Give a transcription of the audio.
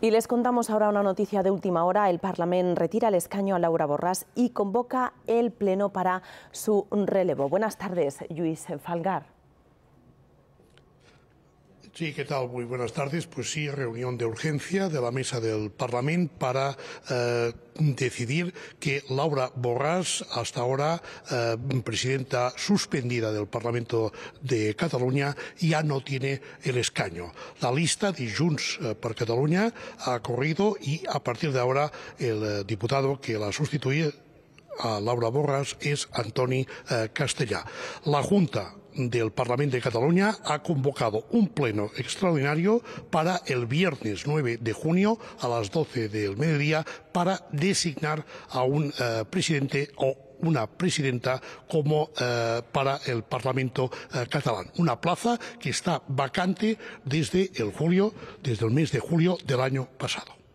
Y les contamos ahora una noticia de última hora. El Parlamento retira el escaño a Laura Borrás y convoca el Pleno para su relevo. Buenas tardes, Luis Falgar. Sí, ¿qué tal? Muy buenas tardes. Pues sí, reunión de urgencia de la mesa del Parlamento para eh, decidir que Laura Borràs, hasta ahora eh, presidenta suspendida del Parlamento de Cataluña, ya no tiene el escaño. La lista de Junts eh, para Cataluña ha corrido y a partir de ahora el diputado que la sustituye a Laura Borras es Antoni eh, Castellà. La Junta del Parlamento de Cataluña ha convocado un pleno extraordinario para el viernes 9 de junio a las 12 del mediodía para designar a un eh, presidente o una presidenta como eh, para el Parlamento catalán. Una plaza que está vacante desde el julio, desde el mes de julio del año pasado.